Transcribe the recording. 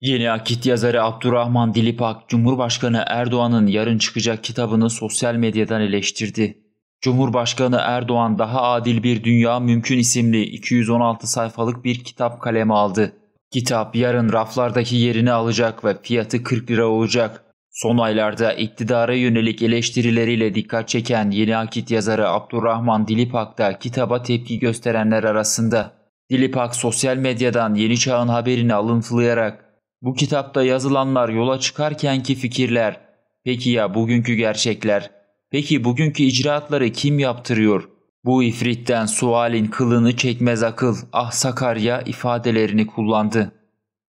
Yeni Akit yazarı Abdurrahman Dilipak, Cumhurbaşkanı Erdoğan'ın yarın çıkacak kitabını sosyal medyadan eleştirdi. Cumhurbaşkanı Erdoğan daha adil bir dünya mümkün isimli 216 sayfalık bir kitap kaleme aldı. Kitap yarın raflardaki yerini alacak ve fiyatı 40 lira olacak. Son aylarda iktidara yönelik eleştirileriyle dikkat çeken Yeni Akit yazarı Abdurrahman Dilipak da kitaba tepki gösterenler arasında. Dilipak sosyal medyadan Yeni Çağ'ın haberini alıntılayarak bu kitapta yazılanlar yola çıkarkenki fikirler, peki ya bugünkü gerçekler, peki bugünkü icraatları kim yaptırıyor? Bu ifritten sualin kılını çekmez akıl, ah Sakarya ifadelerini kullandı.